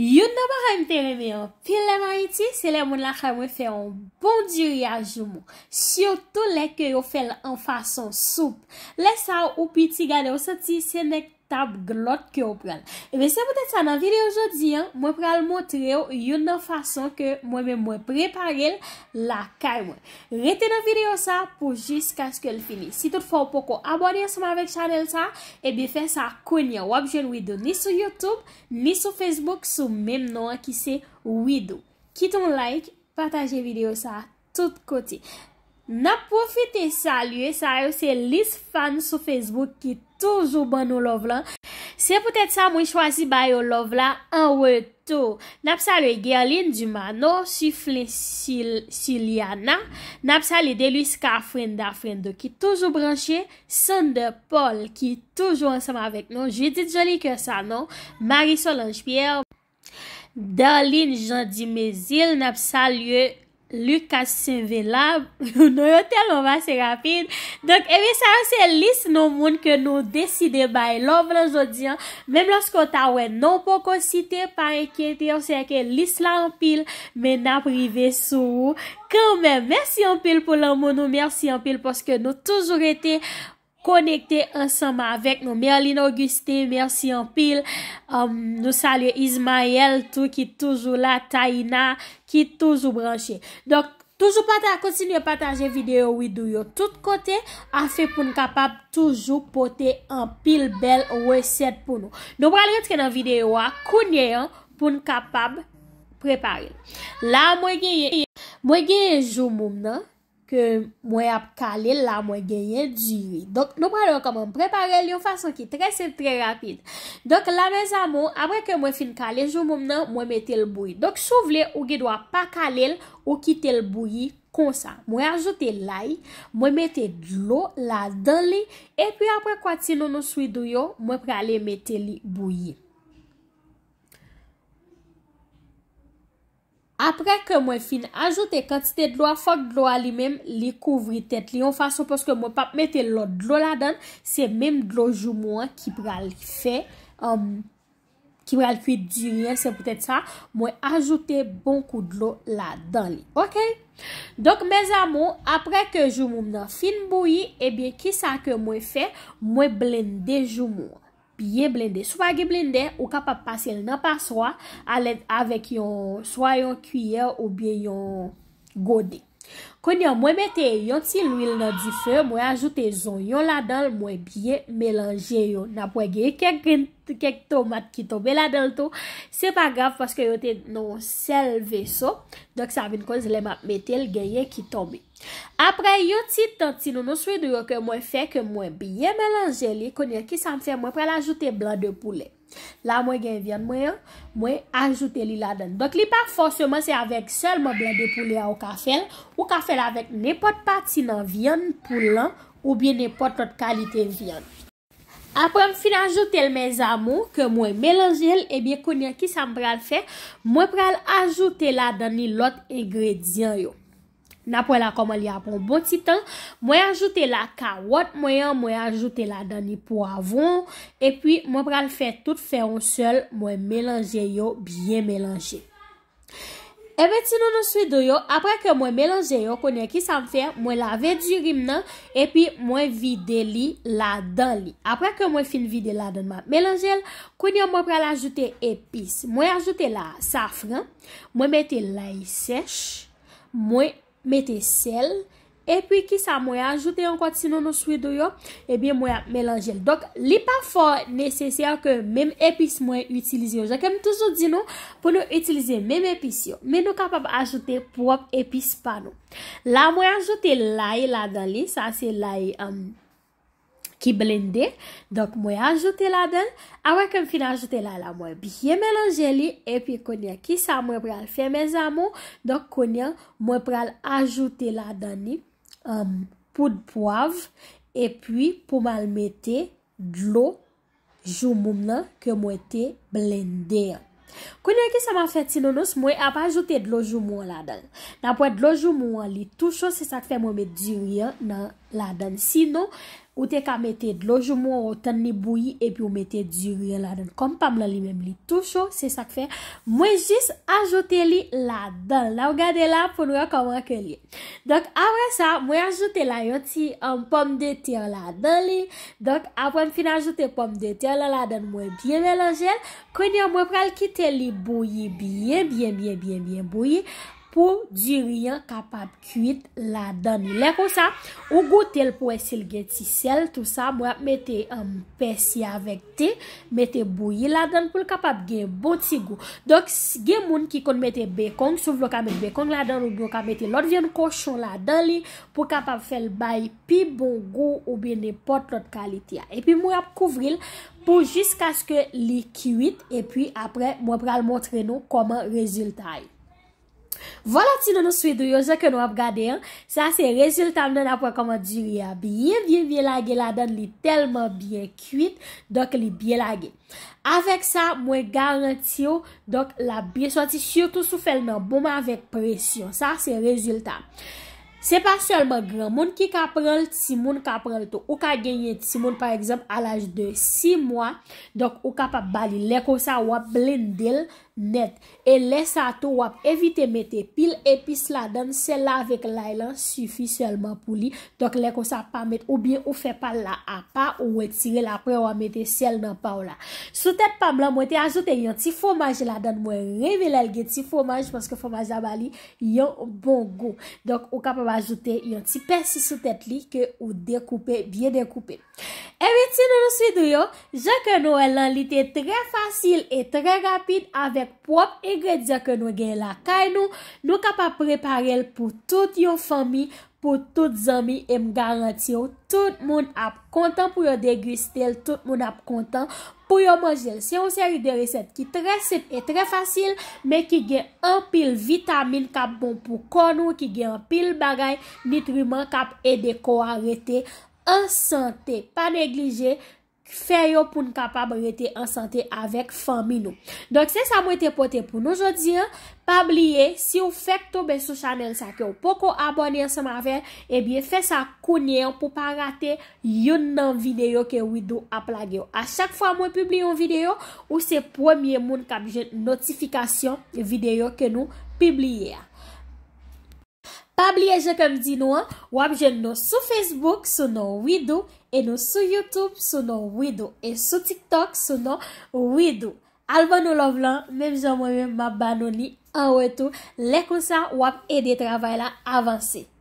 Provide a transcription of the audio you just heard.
Yon nabar haym te reme yo. Pil lemay ti, se le moun la kha mwen fe yon bondi riajou moun. Siyotou le ke yo fel an fason soup. Le sa ou pi ti gade yo se ti sien dek. tab glot ki ou pral. Ebe se moutet sa nan video jodi, mwen pral moutre ou yon nan fason ke mwen mwen mwen preparel la karme. Reten nan video sa pou jisk aske l fini. Si tout faw pou ko abodi anseman vek chanel sa, ebe fè sa konye ou apjen widou ni sou Youtube, ni sou Facebook sou menm nou an ki se widou. Kitoun like, pataje video sa tout koti. Nap profite salye, sa yo se lis fan sou Facebook ki toujou ban ou lov lan. Se pwetet sa mwen chwazi bay ou lov lan, an wè tou. Nap salye, Gerline Dumano, Sifle Siliana. Nap salye, Delisca Afrenda Afrendo ki toujou branche. Sander Paul ki toujou ansam avèk nou. Je dit joli ke sa nou. Marisol Anjpierre. Darlene Jean-Dimézil nap salye... Lucas Sevela, nou yotèl, on va se rapide. Donk, evi sa, se lis nou moun ke nou deside bay lòv lòz odyan, mem lòs kota wè, nou poko site, pa e kete yon se a ke lis la anpil, men aprive sou, kanmen. Mersi anpil pou lòm moun nou, mersi anpil, poske nou toujou rete... konekte ansama avek nou. Merlina Auguste, mersi an pil. Um, nou salye Ismael, tou ki toujou la. Tayina, ki toujou branche. Dok, toujou pataje videyo ouidou yo tout kote, afe pou n kapab toujou pote an pil bel weseyed pou nou. Nou pral rentre nan videyo a, kounye yon pou n kapab prepare. La mwen genye, mwen genye jou moun nan, ke mwen ap kalel la mwen genyen djiri. Donk nou pranon koman mwen prepare li yo fason ki tresen tre rapid. Donk la meza moun, apre ke mwen fin kalel, jou moun nan mwen metel bouy. Donk souvle ou ge dwa pa kalel ou kite l bouy konsan. Mwen ajote lai, mwen metel lo la dan li, epi apre kwa ti nou nou swidou yo, mwen pranon metel li bouy. apre ke mwen fin ajoute kantite dlo a fok dlo a li menm li kouvri tet li. On fason poske mwen pap mette lot dlo la dan, se menm dlo joumou an ki pral fe, um, ki pral kwe di rien, se pwetet sa, mwen ajoute bonkou dlo la dan li. Ok, donk me zamo, apre ke joumou mnen fin boui, ebyen ki sa ke mwen fe, mwen blende joumou an. ye blende. Sou pa ge blende, ou kapap pase nan pa swa, alèd avèk yon, swa yon kuyè ou bè yon godè. Konya mwen mette yon ti lwil nan di fe, mwen ajoute zon yon la dal, mwen biye melanje yo. Napwen geye kek tomat ki tobe la dal to, se pa grav paske yon te non selve so, dok sa avin kon zile map mette lgeye ki tobe. Apre yon ti tante si nou nou swede yo ke mwen fe ke mwen biye melanje li, konya ki san fe mwen pre la ajoute blan de poule. La mwen gen vyen mwen, mwen ajoute li la dan. Donk li pa fosye mwen se avek sel mwen bende pou li a ou ka fel, ou ka fel avek nepot pati nan vyen pou lan, ou bie nepot ot kalite vyen. Apre m fin ajoute l men zamou, ke mwen melange l, e bie konye ki sa m pral fe, mwen pral ajoute la dan li lot egredyen yo. Na pou la komo bon, bon eh non? li apon bon titan, mwen ajoute la kawot mwen an, mwen ajoute la dan li poavon, epi mwen pral fè tout fè on sèl, mwen mélange yo, byen mélange. E beti nou nou swe do yo, apre ke mwen mélange yo, konye ki san fè, mwen lave di rim nan, epi mwen vide li la dan li. Apre ke mwen fin vide la dan ma mélange, konye mwen pral ajoute epis. Mwen ajoute la safran, mwen mette lai sech, mwen... Mete sel. Epi ki sa mwen ajoute an kwa tsinon nou swido yo. Ebi mwen melanjel. Dok li pafor nesesya ke men epis mwen utilize yo. Ja kem toujou di nou pou nou utilize men epis yo. Men nou kapap ajoute prop epis pa nou. La mwen euh, ajoute lay la dan li. Sa se lay an. Ki blendè. Dok mwen ajoute la den. Awe kem fin ajoute la la mwen biye melange li. Epi konye ki sa mwen pral fèmè zamo. Dok konye mwen pral ajoute la den ni. Ehm, um, poud poav. Epi pou mwen mette dlo joumoum nan ke mwen te blendè. Konye ki sa mwen fèt si nonos mwen ap ajoute dlo joumoum la den. Nan pou e dlo joumoum li, tou chos se sak fè mwen me di riyan nan ajoute. La dan sino, ou te ka mette dlojoumou, ou ten li bouyi, e pi ou mette diri la dan kompam la li mem li tou show. Se sak fe, mwen jis ajote li la dan. Nan w gade la pou nou akomwa ke li. Donk avre sa, mwen ajote la yoti an um, pom de tir la dan li. Donk avre fin ajote pom de tir la dan mwen bien melange. Kwenye mwen pral kite li bouyi biye, biye, biye, biye, biye, bouyi. pou di riyan kapap kuit la dan. Lè kon sa, ou goutel pou esil gen tisel, tou sa, mwen ap mette mpesi um, avèk te, mette bouye la dan pou l kapap gen boti gout. Dok, gen moun ki kon mette bekong, sou vloka mette bekong la dan, ou vloka mette lodjen kouchon la dan li, pou kapap fel bay pi bon gout, ou ben ne pot lot kaliti ya. E pi mwen ap kouvril pou jiska skè li kuit, e pi apre mwen pral montre nou koman rezultay. Vo la ti nan nou swidrioze ke nou ap gade an. Sa se rezultat nan ap wak koman diri a. Biye, biye, biye lage la dan li telman biye kuit. Dok li biye lage. Awek sa mwen garanti yo. Dok la biye soti surtout sou fel nan boma avek presyon. Sa se rezultat. Se pa solman gran moun ki kaprol. Ti moun kaprol to. Ou ka genye ti moun par exemple al aj de 6 mwa. Dok ou ka pa bali leko sa wap blindil. net. E lè sa tou wap evite mette pil epis la dan sel la vek lay e lan, sufi selman pou li. Donk lè kon sa pa met ou bien ou fe pal la a pa ou we tire la pre ou a mette sel nan pa ou la. Sou tet pam lan mwen te ajoute yon ti fomaj la dan. Mwen revele elge ti fomaj. Jponske fomaj la bali yon bon go. Donk ou ka pa wajoute yon ti pesi sou tet li ke ou dekoupe, biye dekoupe. E wè ti nou nou svidou yo jake nou el lan li te tre fasil e tre rapid ave Pwop igre dja ke nou gen la kay nou, nou kap ap preparel pou tout yon fami, pou tout zami, em garanti yo. Tout moun ap kontan pou yo degustel, tout moun ap kontan pou yo manjel. Se yon seri de resep ki tre sip e tre fasil, me ki gen an pil vitamin kap bon pou kon nou, ki gen an pil bagay, nitriman bon kap e de koarete, an sante, pa neglije. fè yo pou n kapab rete an sante avek fami nou. Donk se sa mwen te pote pou nou jodi, pa bliye, si ou fèk toube sou chanel sa ke ou poko abonye an se ma ven, ebi fè sa konye pou pa rate yon nan videyo ke ou idou aplage yo. A chak fwa mwen publi yon videyo, ou se premiye moun kapje notifikasyon videyo ke nou plibliye ya. Babliyeje kem di nou an, wap jen nou sou Facebook, sou nou WeDo, e nou sou Youtube, sou nou WeDo, e sou TikTok, sou nou WeDo. Alba nou lov lan, mèm jan mwen mèm ma banoni an wetou, lekoun sa wap ede travay la avansit.